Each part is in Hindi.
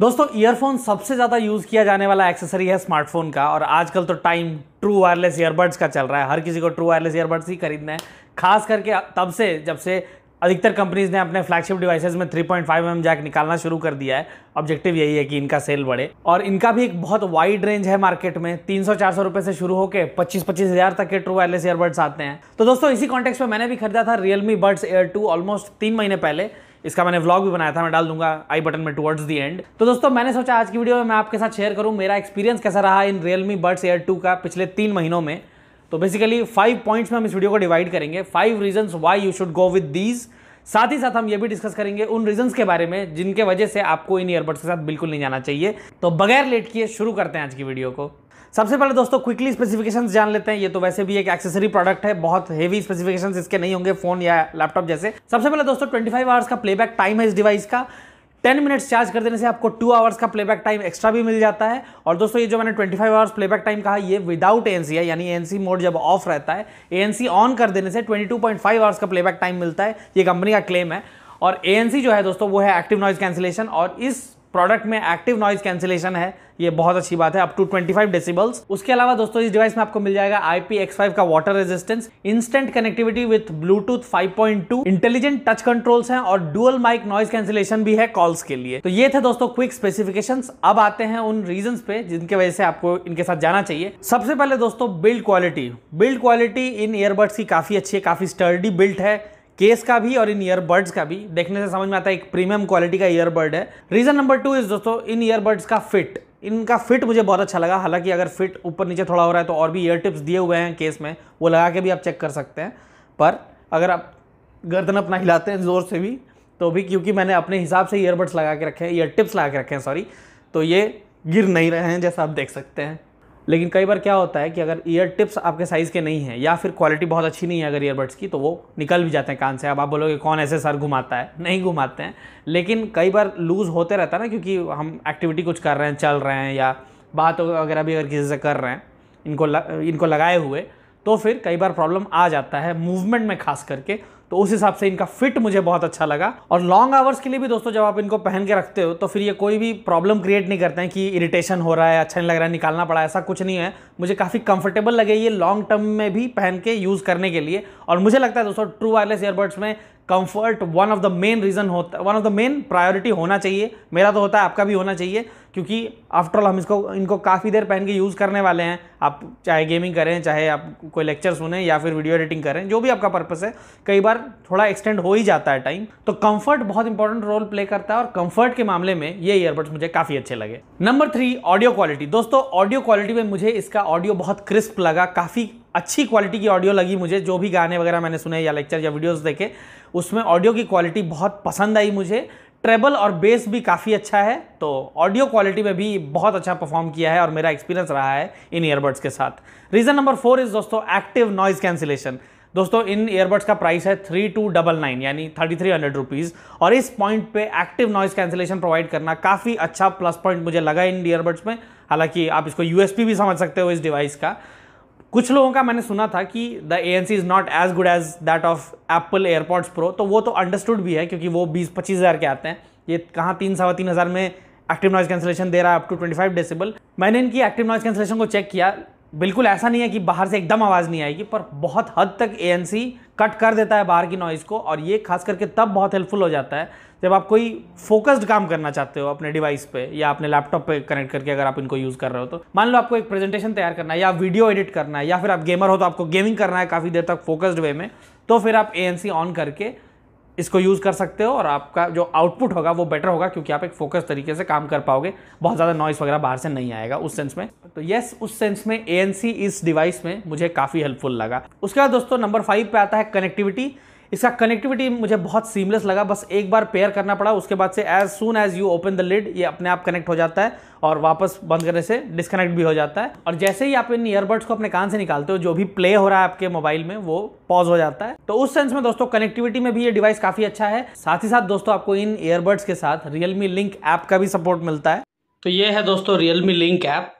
दोस्तों ईयरफोन सबसे ज़्यादा यूज़ किया जाने वाला एक्सेसरी है स्मार्टफोन का और आजकल तो टाइम ट्रू वायरलेस ईयरबड्स का चल रहा है हर किसी को ट्रू वायरलेस ईयरबड्स ही खरीदना है खास करके तब से जब से अधिकतर कंपनीज ने अपने फ्लैगशिप डिवाइसेज में 3.5 पॉइंट mm जैक निकालना शुरू कर दिया है ऑब्जेक्टिव यही है कि इनका सेल बढ़े और इनका भी एक बहुत वाइड रेंज है मार्केट में 300-400 रुपए से शुरू होकर 25-25 हजार तक के ट्रू वायरलेस ईयरबड्स आते हैं तो दोस्तों इसी कॉन्टेक्स्ट में मैंने भी खरीदा था Realme Buds Air two almost तीन महीने पहले इसका मैंने व्लॉग भी बनाया था मैं डाल दूंगा आई बटन में टुवर्ड्स दी एंड तो दोस्तों मैंने सोचा आज की वीडियो में मैं आपके साथ शेयर करूँ मेरा एक्सपीरियंस कैसा रहा इन रियलमी बर्ड्स एयर टू का पिछले तीन महीनों में तो बेसिकली फाइव पॉइंट्स में हम इस वीडियो को डिवाइड करेंगे five reasons why you should go with these साथ ही साथ हम ये भी डिस्कस करेंगे उन रीजंस के बारे में जिनके वजह से आपको इन ईयरबड्स के साथ बिल्कुल नहीं जाना चाहिए तो बगैर लेट किए शुरू करते हैं आज की वीडियो को सबसे पहले दोस्तों क्विकली स्पेसिफिकेशंस जान लेते हैं ये तो वैसे भी एक एक्सेसरी प्रोडक्ट है बहुत हेवी स्पेसिफिकेशंस इसके नहीं होंगे फोन या लैपटॉप जैसे सबसे पहले दोस्तों 25 आवर्स का प्लेबैक टाइम है इस डिवाइस का 10 मिनट्स चार्ज कर देने से आपको 2 आवर्स का प्लेबैक टाइम एक्स्ट्रा भी मिल जाता है और दोस्तों ये जो मैंने 25 आवर्स प्लेबैक टाइम कहा ये विदाउट एनसी है यानी एएनसी मोड जब ऑफ रहता है एनसी ऑन कर देने से 22.5 आवर्स का प्लेबैक टाइम मिलता है ये कंपनी का क्लेम है और एनसी जो है दोस्तों वो है एक्टिव नॉइज कैंसिलेशन और इस प्रोडक्ट में एक्टिव नॉइज कैंसिलेशन है ये बहुत अच्छी बात है अप टू 25 डेसिबल्स उसके अलावा दोस्तों इस डिवाइस में आपको मिल जाएगा IPX5 का water resistance instant connectivity with bluetooth 5.2 intelligent touch controls हैं और डुअल माइक नॉइज कैंसिलेशन भी है कॉल्स के लिए तो ये थे दोस्तों क्विक स्पेसिफिकेशन अब आते हैं उन रीजन पे जिनके वजह से आपको इनके साथ जाना चाहिए सबसे पहले दोस्तों बिल्ड क्वालिटी बिल्ड क्वालिटी इन ईयरबड्स की काफी अच्छी है काफी स्टर्डी बिल्ट है केस का भी और इन ईयरबड्स का भी देखने से समझ में आता है एक प्रीमियम क्वालिटी का ईयरबड है रीज़न नंबर टू इज़ दोस्तों इन ईयरबड्स का फिट इनका फिट मुझे बहुत अच्छा लगा हालांकि अगर फिट ऊपर नीचे थोड़ा हो रहा है तो और भी ईयर टिप्स दिए हुए हैं केस में वो लगा के भी आप चेक कर सकते हैं पर अगर आप गर्दन अपना हिलाते हैं ज़ोर से भी तो भी क्योंकि मैंने अपने हिसाब से ईयरबड्स लगा के रखे हैं ईयर टिप्स लगा के रखे हैं सॉरी तो ये गिर नहीं रहे हैं जैसा आप देख सकते हैं लेकिन कई बार क्या होता है कि अगर ईयर टिप्स आपके साइज़ के नहीं हैं या फिर क्वालिटी बहुत अच्छी नहीं है अगर ईयरबड्स की तो वो निकल भी जाते हैं कान से अब आप बोलोगे कौन ऐसे सर घुमाता है नहीं घुमाते हैं लेकिन कई बार लूज़ होते रहता है ना क्योंकि हम एक्टिविटी कुछ कर रहे हैं चल रहे हैं या बात वगैरह भी अगर किसी से कर रहे हैं इनको इनको लगाए हुए तो फिर कई बार प्रॉब्लम आ जाता है मूवमेंट में खास करके तो उस हिसाब से इनका फिट मुझे बहुत अच्छा लगा और लॉन्ग आवर्स के लिए भी दोस्तों जब आप इनको पहन के रखते हो तो फिर ये कोई भी प्रॉब्लम क्रिएट नहीं करते हैं कि इरिटेशन हो रहा है अच्छा नहीं लग रहा है निकालना पड़ा ऐसा कुछ नहीं है मुझे काफ़ी कंफर्टेबल लगे ये लॉन्ग टर्म में भी पहन के यूज़ करने के लिए और मुझे लगता है दोस्तों ट्रू वायरलेस ईयरबड्स में comfort one of the main reason होता one of the main priority होना चाहिए मेरा तो होता है आपका भी होना चाहिए क्योंकि आफ्टरऑल हम इसको इनको काफ़ी देर पहन के यूज़ करने वाले हैं आप चाहे गेमिंग करें चाहे आप कोई लेक्चर सुने या फिर वीडियो एडिटिंग करें जो भी आपका पर्पस है कई बार बार थोड़ा एक्सटेंड हो ही जाता है टाइम तो कंफर्ट बहुत इंपॉर्टेंट रोल प्ले करता है और कंफर्ट के मामले में ये ईयरबड्स मुझे काफ़ी अच्छे लगे नंबर थ्री ऑडियो क्वालिटी दोस्तों ऑडियो क्वालिटी में मुझे इसका ऑडियो बहुत क्रिस्प लगा काफ़ी अच्छी क्वालिटी की ऑडियो लगी मुझे जो भी गाने वगैरह मैंने सुने या लेक्चर या वीडियोज देखे उसमें ऑडियो की क्वालिटी बहुत पसंद आई मुझे ट्रेबल और बेस भी काफ़ी अच्छा है तो ऑडियो क्वालिटी में भी बहुत अच्छा परफॉर्म किया है और मेरा एक्सपीरियंस रहा है इन ईयरबड्स के साथ रीज़न नंबर फोर इज़ दोस्तों एक्टिव नॉइज़ कैंसिलेशन दोस्तों इन ईयरबड्स का प्राइस है थ्री टू डबल नाइन यानी थर्टी थ्री हंड्रेड रुपीज़ और इस पॉइंट पे एक्टिव नॉइस कैंसिलेशन प्रोवाइड करना काफ़ी अच्छा प्लस पॉइंट मुझे लगा इन ईयरबड्स में हालांकि आप इसको यूएसपी भी समझ सकते हो इस डिवाइस का कुछ लोगों का मैंने सुना था कि the A N C is not as good as that of Apple AirPods Pro तो वो तो अंडरस्टूड भी है क्योंकि वो बीस पच्चीस हज़ार के आते हैं ये कहाँ तीन सवा तीन हज़ार में एक्टिव नॉइज कैंसिलेशन दे रहा है up to twenty five decibel मैंने इनकी एक्टिव नॉइज कैंसिलेशन को चेक किया बिल्कुल ऐसा नहीं है कि बाहर से एकदम आवाज़ नहीं आएगी पर बहुत हद तक ए कट कर देता है बाहर की नॉइज़ को और ये खास करके तब बहुत हेल्पफुल हो जाता है जब आप कोई फोकस्ड काम करना चाहते हो अपने डिवाइस पे या अपने लैपटॉप पे कनेक्ट करके अगर आप इनको यूज़ कर रहे हो तो मान लो आपको एक प्रेजेंटेशन तैयार करना है या वीडियो एडिट करना है या फिर आप गेमर हो तो आपको गेमिंग करना है काफ़ी देर तक फोकस्ड वे में तो फिर आप ए ऑन करके इसको यूज़ कर सकते हो और आपका जो आउटपुट होगा वो बेटर होगा क्योंकि आप एक फोकस तरीके से काम कर पाओगे बहुत ज़्यादा नॉइस वगैरह बाहर से नहीं आएगा उस सेंस में तो येस उस सेंस में ए इस डिवाइस में मुझे काफ़ी हेल्पफुल लगा उसके बाद दोस्तों नंबर फाइव पे आता है कनेक्टिविटी इसका कनेक्टिविटी मुझे बहुत सीमलेस लगा बस एक बार पेयर करना पड़ा उसके बाद से as soon as you open the lid ये अपने आप कनेक्ट हो जाता है और वापस बंद करने से डिस्कनेक्ट भी हो जाता है और जैसे ही आप इन ईयरबड्स को अपने कान से निकालते हो जो भी प्ले हो रहा है आपके मोबाइल में वो पॉज हो जाता है तो उस सेंस में दोस्तों कनेक्टिविटी में भी ये डिवाइस काफ़ी अच्छा है साथ ही साथ दोस्तों आपको इन ईयरबड्स के साथ रियलमी लिंक ऐप का भी सपोर्ट मिलता है तो ये है दोस्तों रियलमी लिंक ऐप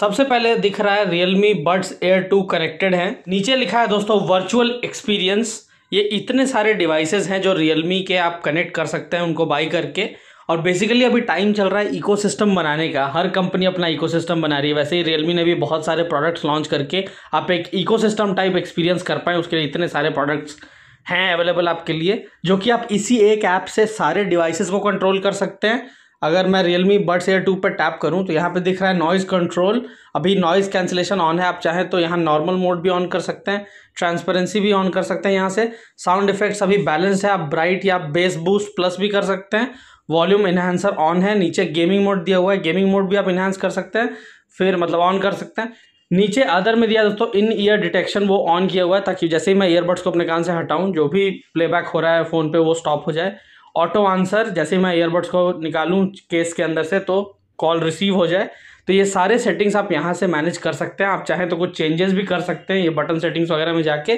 सबसे पहले दिख रहा है Realme Buds Air 2 कनेक्टेड है नीचे लिखा है दोस्तों वर्चुअल एक्सपीरियंस ये इतने सारे डिवाइसेज हैं जो Realme के आप कनेक्ट कर सकते हैं उनको बाई करके और बेसिकली अभी टाइम चल रहा है इकोसिस्टम बनाने का हर कंपनी अपना इकोसिस्टम बना रही है वैसे ही रियलमी ने भी बहुत सारे प्रोडक्ट्स लॉन्च करके आप एक इकोसिस्टम टाइप एक्सपीरियंस कर पाएँ उसके लिए इतने सारे प्रोडक्ट्स हैं अवेलेबल आपके लिए जो कि आप इसी एक ऐप से सारे डिवाइसेस को कंट्रोल कर सकते हैं अगर मैं Realme Buds Air two पर टैप करूं तो यहाँ पे दिख रहा है नॉइज़ कंट्रोल अभी नॉइज़ कैंसिलेशन ऑन है आप चाहें तो यहाँ नॉर्मल मोड भी ऑन कर सकते हैं ट्रांसपेरेंसी भी ऑन कर सकते हैं यहाँ से साउंड इफेक्ट्स अभी बैलेंस है आप ब्राइट या बेस बूस्ट प्लस भी कर सकते हैं वॉल्यूम इन्हांसर ऑन है नीचे गेमिंग मोड दिया हुआ है गेमिंग मोड भी आप इन्हांस कर सकते हैं फिर मतलब ऑन कर सकते हैं नीचे अदर में दिया दोस्तों इन ईयर डिटेक्शन वो ऑन किया हुआ है ताकि जैसे ही मैं ईयरबड्स को अपने कान से हटाऊँ जो भी प्लेबैक हो रहा है फ़ोन पर वो स्टॉप हो जाए ऑटो आंसर जैसे मैं ईयरबड्स को निकालूँ केस के अंदर से तो कॉल रिसीव हो जाए तो ये सारे सेटिंग्स आप यहाँ से मैनेज कर सकते हैं आप चाहें तो कुछ चेंजेस भी कर सकते हैं ये बटन सेटिंग्स वगैरह में जाके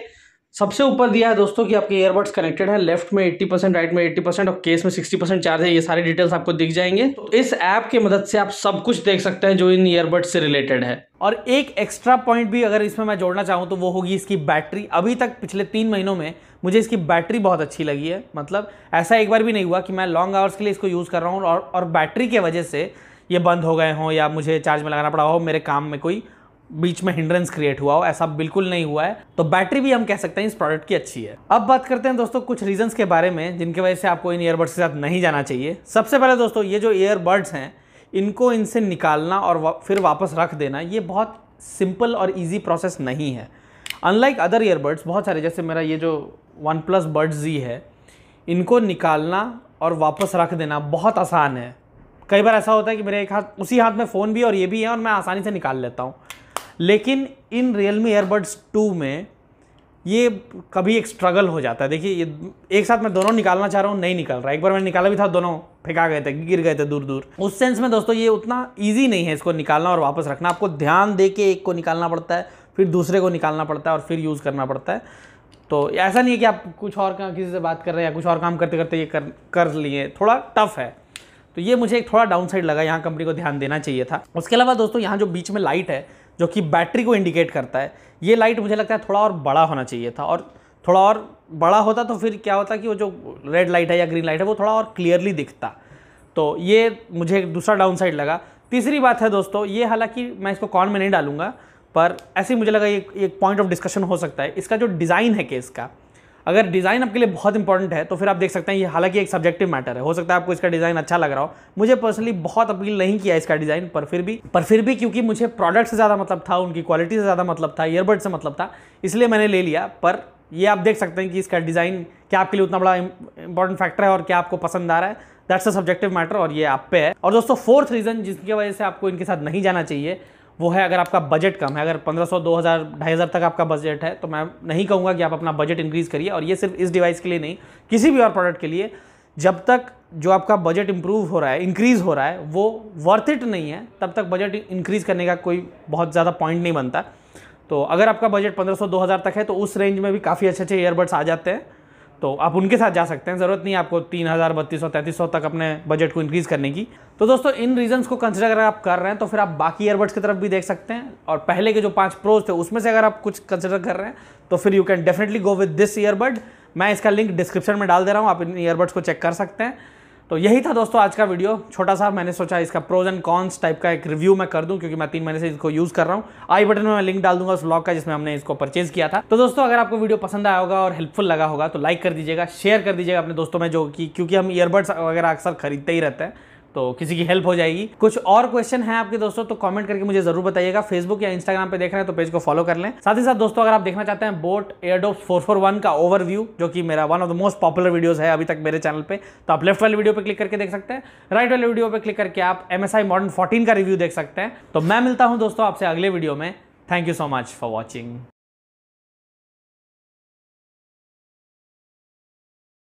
सबसे ऊपर दिया है दोस्तों कि आपके ईयरबड्स कनेक्टेड है लेफ्ट में 80 परसेंट राइट में 80 परसेंट और केस में 60 परसेंट चार्ज है ये सारे डिटेल्स आपको दिख जाएंगे तो इस ऐप की मदद से आप सब कुछ देख सकते हैं जो इन ईयरबड्स से रिलेटेड है और एक एक्स्ट्रा पॉइंट भी अगर इसमें मैं जोड़ना चाहूँ तो वो होगी इसकी बैटरी अभी तक पिछले तीन महीनों में मुझे इसकी बैटरी बहुत अच्छी लगी है मतलब ऐसा एक बार भी नहीं हुआ कि मैं लॉन्ग आवर्स के लिए इसको यूज़ कर रहा हूँ और, और बैटरी के वजह से ये बंद हो गए हों या मुझे चार्ज में लगाना पड़ा हो मेरे काम में कोई बीच में हिंड्रेंस क्रिएट हुआ हो ऐसा बिल्कुल नहीं हुआ है तो बैटरी भी हम कह सकते हैं इस प्रोडक्ट की अच्छी है अब बात करते हैं दोस्तों कुछ रीजंस के बारे में जिनकी वजह से आपको इन ईयरबड्स के साथ नहीं जाना चाहिए सबसे पहले दोस्तों ये जो ईयरबड्स हैं इनको इनसे निकालना और वा, फिर वापस रख देना ये बहुत सिंपल और ईजी प्रोसेस नहीं है अनलाइक अदर ईयरबड्स बहुत सारे जैसे मेरा ये जो वन प्लस बर्ड्स जी है इनको निकालना और वापस रख देना बहुत आसान है कई बार ऐसा होता है कि मेरे एक हाथ उसी हाथ में फ़ोन भी और ये भी है और मैं आसानी से निकाल लेता हूँ लेकिन इन रियल मी एयरबड्स टू में ये कभी एक स्ट्रगल हो जाता है देखिए ये एक साथ मैं दोनों निकालना चाह रहा हूँ नहीं निकाल रहा एक बार मैंने निकाला भी था दोनों फेंका गए थे गिर गए थे दूर दूर उस सेंस में दोस्तों ये उतना ईजी नहीं है इसको निकालना और वापस रखना आपको ध्यान दे के एक को निकालना पड़ता है फिर दूसरे को निकालना पड़ता है और फिर यूज़ करना पड़ता है तो ऐसा नहीं है कि आप कुछ और काम किसी से बात कर रहे हैं या कुछ और काम करते करते ये कर कर लिए थोड़ा टफ है तो ये मुझे एक थोड़ा डाउन साइड लगा यहाँ कंपनी को ध्यान देना चाहिए था उसके अलावा दोस्तों यहाँ जो बीच में लाइट है जो कि बैटरी को इंडिकेट करता है ये लाइट मुझे लगता है थोड़ा और बड़ा होना चाहिए था और थोड़ा और बड़ा होता तो फिर क्या होता कि वो जो रेड लाइट है या ग्रीन लाइट है वो थोड़ा और क्लियरली दिखता तो ये मुझे दूसरा डाउन साइड लगा तीसरी बात है दोस्तों ये हालांकि मैं इसको कॉन में नहीं डालूंगा पर ऐसे मुझे लगा ये एक पॉइंट ऑफ डिस्कशन हो सकता है इसका जो डिज़ाइन है केस का अगर डिज़ाइन आपके लिए बहुत इंपॉर्टेंट है तो फिर आप देख सकते हैं ये हालांकि एक सब्जेक्टिव मैटर है हो सकता है आपको इसका डिज़ाइन अच्छा लग रहा हो मुझे पर्सनली बहुत अपील नहीं किया इसका डिज़ाइन पर फिर भी पर फिर भी क्योंकि मुझे प्रोडक्ट से ज़्यादा मतलब था उनकी क्वालिटी से ज़्यादा मतलब था ईयरबड से मतलब था इसलिए मैंने ले लिया पर ये आप देख सकते हैं कि इसका डिज़ाइन क्या आपके लिए उतना बड़ा इंपॉर्टेंट फैक्टर है और क्या आपको पसंद आ रहा है दैट्स अ सब्जेक्टिव मैटर और ये आप पे है और दोस्तों फोर्थ रीज़न जिसकी वजह से आपको इनके साथ नहीं जाना चाहिए वो है अगर आपका बजट कम है अगर 1500, 2000, 2500 तक आपका बजट है तो मैं नहीं कहूँगा कि आप अपना बजट इंक्रीज़ करिए और ये सिर्फ इस डिवाइस के लिए नहीं किसी भी और प्रोडक्ट के लिए जब तक जो आपका बजट इंप्रूव हो रहा है इंक्रीज़ हो रहा है वो वर्थ इट नहीं है तब तक बजट इंक्रीज़ करने का कोई बहुत ज़्यादा पॉइंट नहीं बनता तो अगर आपका बजट 1500 2000 तक है तो उस रेंज में भी काफ़ी अच्छे अच्छे ईयरबड्स आ जाते हैं तो आप उनके साथ जा सकते हैं ज़रूरत नहीं आपको तीन हज़ार बत्तीस सौ तैंतीस सौ तक अपने बजट को इंक्रीज़ करने की तो दोस्तों इन रीजंस को कंसिडर अगर आप कर रहे हैं तो फिर आप बाकी ईयरबड्स की तरफ भी देख सकते हैं और पहले के जो पांच प्रोज थे उसमें से अगर आप कुछ कंसिडर कर रहे हैं तो फिर you can definitely go with this earbud मैं इसका लिंक डिस्क्रिप्शन में डाल दे रहा हूँ आप इन ईयरबड्स को चेक कर सकते हैं तो यही था दोस्तों आज का वीडियो छोटा सा मैंने सोचा इसका प्रोज एंड कॉन्स टाइप का एक रिव्यू मैं कर दूं क्योंकि मैं तीन महीने से इसको यूज़ कर रहा हूँ आई बटन में मैं लिंक डाल दूंगा उस ब्लॉग का जिसमें हमने इसको परचेज किया था तो दोस्तों अगर आपको वीडियो पसंद आया होगा और हेल्पफुल लगा होगा तो लाइक कर दीजिएगा शेयर कर दीजिएगा अपने दोस्तों में जो कि क्योंकि हम ईयरबड्स वगैरह अक्सर खरीदते ही रहते हैं तो किसी की हेल्प हो जाएगी कुछ और क्वेश्चन है आपके दोस्तों तो कमेंट करके मुझे जरूर बताइएगा फेसबुक या इंस्टाग्राम पे देख रहे हैं तो पेज को फॉलो कर लें साथ ही साथ दोस्तों अगर आप देखना चाहते हैं boAt airdope four four one का ओवरव्यू जो कि मेरा one of the most popular videos है अभी तक मेरे चैनल पर तो आप लेफ्ट वाले वीडियो पर क्लिक करके देख सकते हैं राइट वाले वीडियो पर क्लिक करके आप एम एस मॉडर्न फोर्टीन का रिव्यू देख सकते हैं तो मैं मिलता हूँ दोस्तों आपसे अगले वीडियो में thank you so much for watching